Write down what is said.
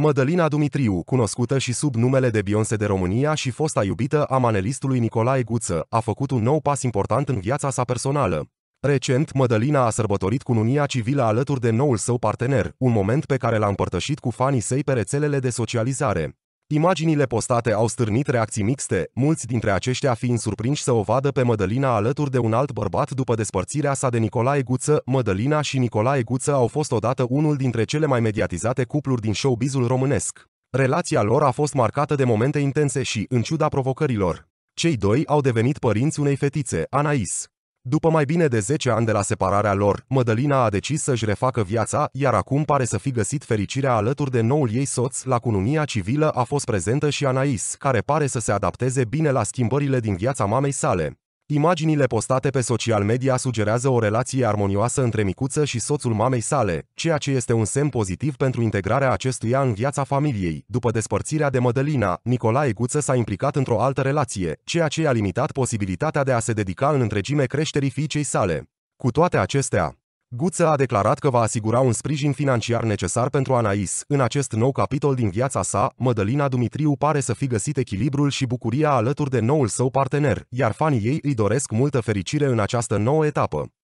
Mădălina Dumitriu, cunoscută și sub numele de Beyoncé de România și fosta iubită a manelistului Nicolae Guță, a făcut un nou pas important în viața sa personală. Recent, Mădălina a sărbătorit cununia civilă alături de noul său partener, un moment pe care l-a împărtășit cu fanii săi pe rețelele de socializare. Imaginile postate au stârnit reacții mixte, mulți dintre aceștia fiind surprinși să o vadă pe Mădălina alături de un alt bărbat după despărțirea sa de Nicolae Guță. Mădălina și Nicolae Guță au fost odată unul dintre cele mai mediatizate cupluri din showbizul românesc. Relația lor a fost marcată de momente intense și, în ciuda provocărilor, cei doi au devenit părinți unei fetițe, Anais. După mai bine de 10 ani de la separarea lor, Mădălina a decis să-și refacă viața, iar acum pare să fi găsit fericirea alături de noul ei soț. La cununia civilă a fost prezentă și Anais, care pare să se adapteze bine la schimbările din viața mamei sale. Imaginile postate pe social media sugerează o relație armonioasă între micuță și soțul mamei sale, ceea ce este un semn pozitiv pentru integrarea acestuia în viața familiei. După despărțirea de Mădălina, Nicolae Guță s-a implicat într-o altă relație, ceea ce a limitat posibilitatea de a se dedica în întregime creșterii fiicei sale. Cu toate acestea, Guță a declarat că va asigura un sprijin financiar necesar pentru Anais. În acest nou capitol din viața sa, Mădălina Dumitriu pare să fi găsit echilibrul și bucuria alături de noul său partener, iar fanii ei îi doresc multă fericire în această nouă etapă.